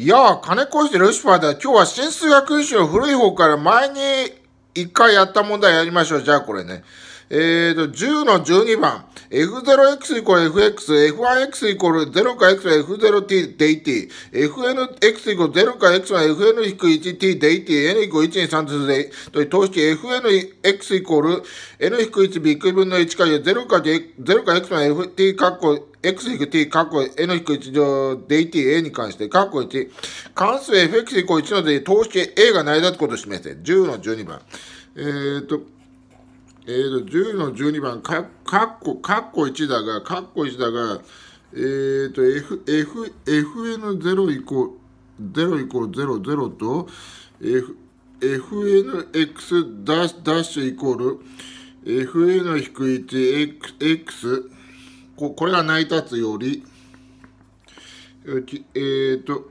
いやあ、金越してルシファーだ。今日は新数学史の古い方から前に一回やった問題やりましょう。じゃあこれね。えーと、10の12番、F0x イコール FX、F1x イコール0か x は F0t で t、FNx イコール0か x は Fn-1t で t、n イコール1に算数で、という等式 Fnx イコール n-1 ビック分の1か0か0か x は ft かっこ x t かっこ n 1乗で t a に関して、かっこ1、関数 fx イコール1ので等式 a がないだってことを示せ。て、10の12番。えっ、ー、と、えー、と10の12番かかっこかっこ1だがかっこ1だがえっ、ー、と F F FN0 イコール、0イコール0 0と F FNX ダッダッシュイコール FN-1X ここれが成り立つよりえっ、ー、と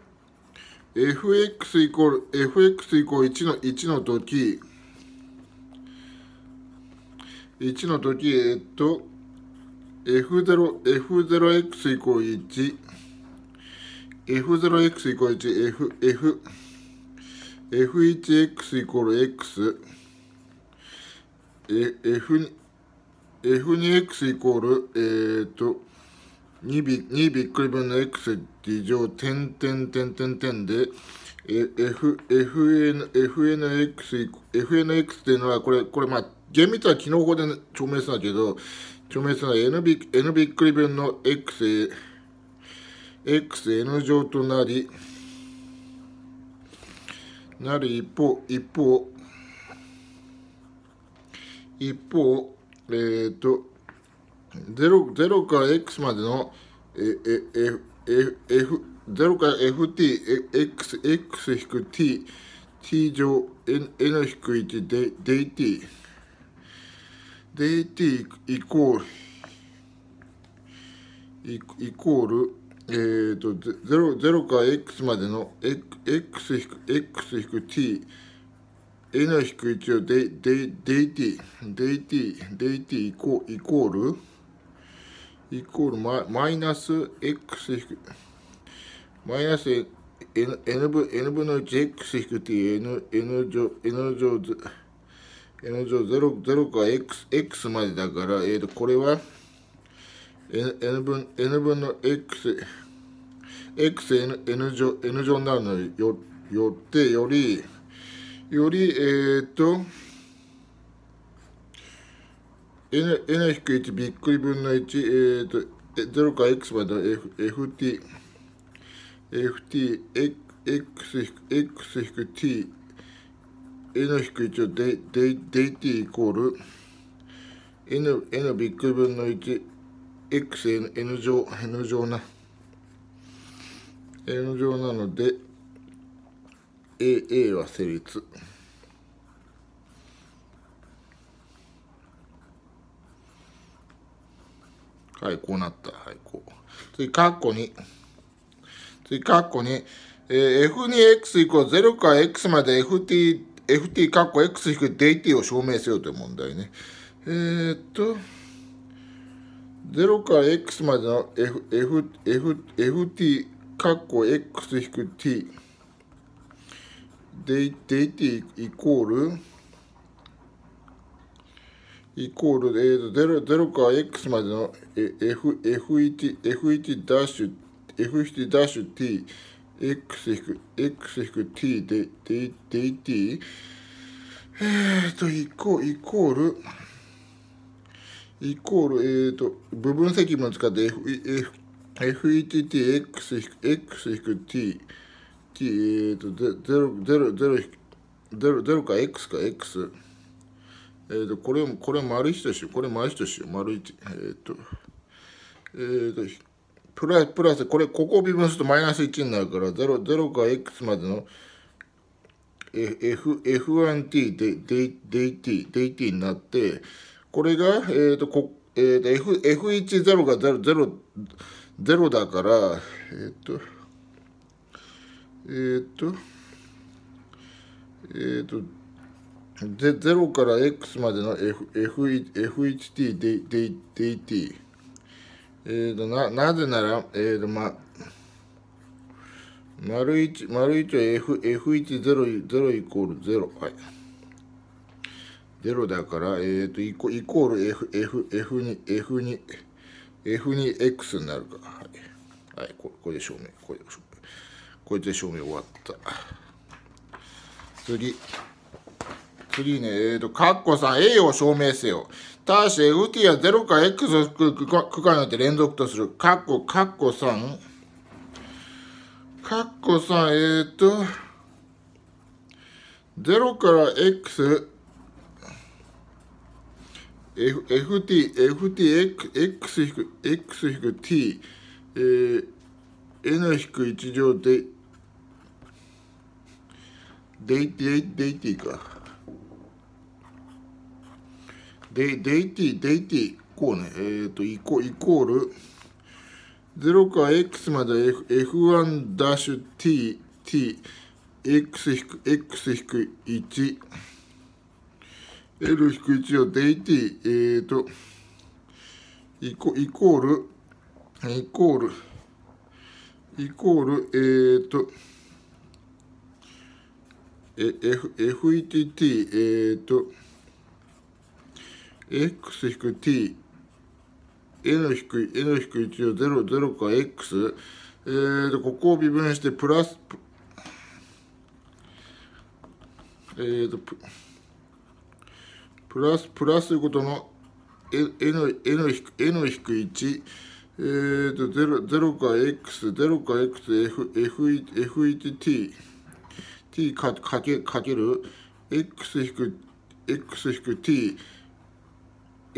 FX イコール FX イコール1の1の時1の時、えっと、F0、F0x イコール1、F0x イコール1、F、F、F1x イコール x、F、F2x イコール、えっと、2び ,2 びっくり分の x って以上、点点点点点で、F、FN、FN、x、FN、x っていうのは、これ、これ、まあ、厳密は昨日ここで、ね、証明したんだけど、証明したのは N ビックリ分の X、XN 乗となり、なる一方、一方、一方、えっ、ー、と、0, ロから X までの、え、え、F、ゼ0から FT、X、X-T、T 乗、N、く1で、DT。で AT イコールイコール、えーと、0, から x までの x-t n の引く1を dt dt dt イコイコールイコールママイナス x 引くマイナス n, n, 分 n 分の 1x 引く t n, n 乗 n 乗 n 乗0、0か x, x までだから、えっ、ー、と、これは n, n 分、n 分の x、xn n 乗、n 乗になるのよよってより、より、えっ、ー、と、n, n 引く1びっくり分の1、えっ、ー、と、0か x まで f, t ft、x 引く t n 1をデデデイティイコール n, n びっく分の 1xn n 乗 n 乗な n 乗なので a, a は成立。はい、こうなった。はい、こう。次、カッコに。次、カッコに。f2x イコール0から x まで ft ft かっこ x-dt を証明せよという問題ね。えー、っと、0から x までの f, f, f, ft かっこ x-t dt イコールイコール、えー、と 0, 0から x までの f, f1 f1 ダッシュ f1 ダッシュ t x-t で、で、で、t えー、っと、イコール、イコール、えー、っと、部分積分使って f、f、fettx-t、t、えっと、0、0、0、0、0か x か x。えっとこれこれ丸1としよう。これ丸1としよう。丸1。えっ、と、えっ、と、プラス、プラス、これ、ここを微分するとマイナス1になるから、0, 0から x までの F、1 t で、で、で、t、で、t になって、これが、えっ、ー、と、こ、えっ、ー、と、f、f10 が0、0、0だから、えっ、ー、と、えっ、ー、と、えっ、ー、と、0から x までの f、1 t で、で、で、t。えーと、な、なぜなら、えーと、ま、丸1、丸1は F、F1、0、0イコール0。はい。0だから、えーと、イコイコール F、F、F2、F2、F2X になるか。はい。はい、ここれで証明。これで証明。これで証明終わった。次。次ね、えっ、ー、と、カッコさん、A を証明せよ。ただし FT は0か X を区間によって連続とする。カッコ、カッコさん。カッコさん、えっ、ー、と、0から X、F、FT、FT、X 引く、X 引く T、えー、N 引く1乗で、デイティ、デイティか。デイデイティ、デイティ、こうね、えっ、ー、と、イコイコール、0かク x まで f1-t、t、x 引く、x 引く1、l 引く1をデイティ、えっ、ー、と、イコイコール、イコール、イコール、えっ、ー、と、え、F、FETT、えっ、ー、と、x-t n のく n の低1を0、0か x、えー、とここを微分してプラス、えー、とプラスプラスということの n, n, n, のく1、えー、と 0, 0か x、0か x、f1t、t かけかける x 引く x 引く t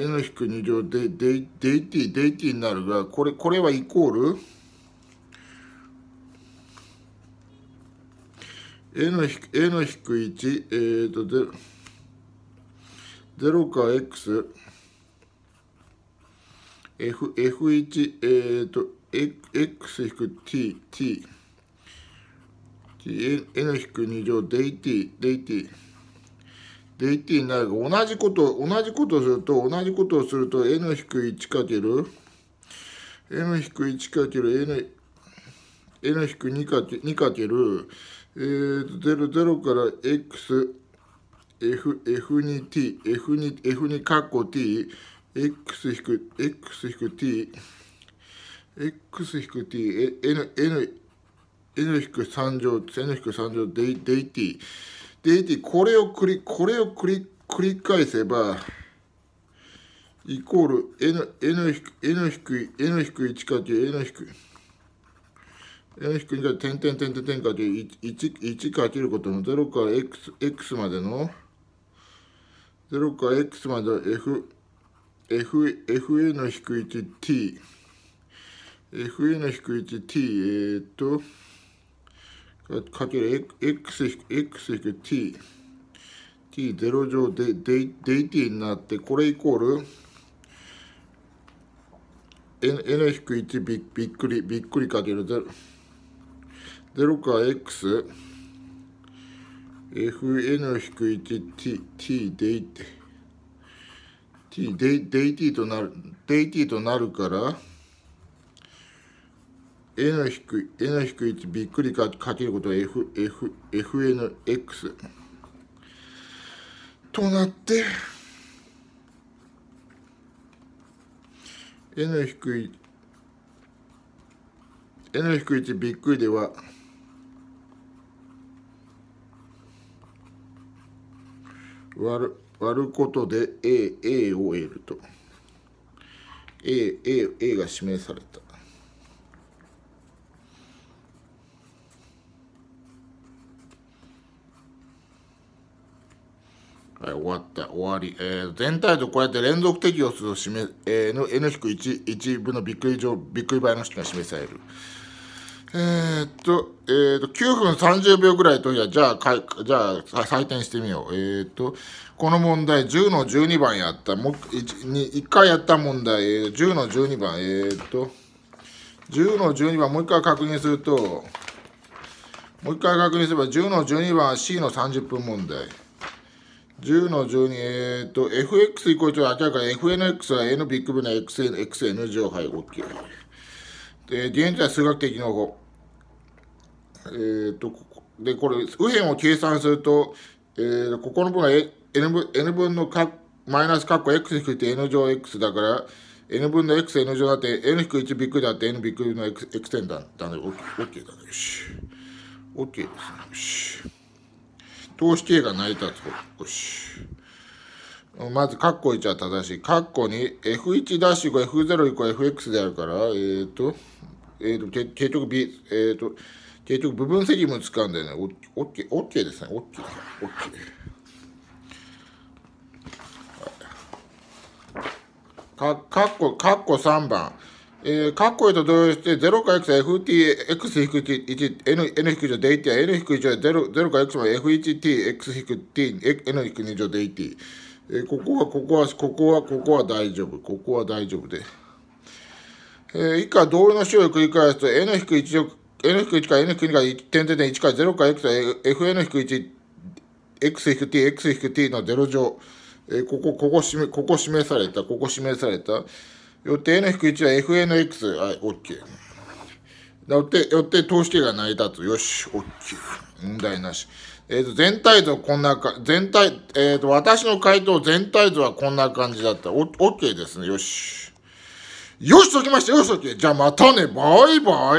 n ひく2乗でで、でデイティデイになるがこれこれはイコール n 引く n 引く1えー、っとで0か x F, F1、えー、と、X 引く T、T、N 引く2乗、デイ T、デイ T。で 1t になるが同じこと同じことをすると同じことをすると n-1× n-1× n-2× かける、えー、0ロから x f f2 t f2 f2 かっこ t x 引く x 引く t x 引く t n n n 引く3乗 n 引く3乗で dt dt これを繰り、これを繰り、繰り返せば、イコール n, n, n 低い、n 低い1かけ n 低い。n 低いが点点点点点かけ 1, 1かけることの0から x, x までの0から x までの f, f, fn 低い 1t fn 低い 1t えー、っとかける x-t。t0 乗で dt になって、これイコール n-1 びびっくり、びっくりかける0。0か x。fn-1t t でいて t で dt となる dt となるから A の低い、A の低いってびっくりかかけることは F、F、FNX。となって、A の低い、A の低いってびっくりでは、割る割ることで A, A を得ると A, A, A が示されたはい、終わった、終わり。えー、全体とこうやって連続適用数を示、えー、の N-1、一分のびっくり上、びっくり倍の式が示される。えー、っと、えー、っと、9分30秒ぐらいと、じゃあ、じゃあ、採点してみよう。えー、っと、この問題、10の12番やった、もう 1, 一回やった問題、えー、10の12番、えー、っと、10の12番、もう一回確認すると、もう一回確認すれば、10の12番は C の30分問題。10の12、えっ、ー、と、fx イコールは明らかに fnx は n ビッグ部の xn、xn 乗、はい、OK。で、現在数学的の方。えっ、ー、と、ここで、これ、右辺を計算すると、えー、ここの部分が n 分 n 分のかマイナスッコ x 引って n 乗 x だから、n 分の x、n 乗だって、n-1 ビッグだって、n ビッグの x, xn だだね、OK, OK だね、よし。OK ですね、よし。投資形が成り立つ。よし。まず、カッコ1は正しい。カッコ2、F1 ダッシュ5、F0 イコ FX であるから、えっ、ー、と、えっ、ー、と、結局 B、えっ、ー、と、結局部分積分使うんだよね。オッケー、オッケーですね。オッケーですね。オッケー。か、かっこ、かっこ3番。えー、カッコイと同様して0か x は ft(x-1)n-1 で at や n-1 で 0, か x ま f1t(x-t)n-2 乗で at、えー、ここはここはここはここは大丈夫ここは大丈夫で、えー、以下同様の種を繰り返すと n-1 乗 n-1 か n-2 か1点点1か0か x は fn-1 x-t x-t の0乗、えー、ここここここ示されたここ示されたよっての引く1は f n X。はい、OK。よって、よって資式が成り立つ。よし、OK。問題なし。えっ、ー、と、全体像こんなか、全体、えっ、ー、と、私の回答全体像はこんな感じだった。オッケーですね。よし。よし、解きました。よし、解け。じゃあまたね。バイバイ。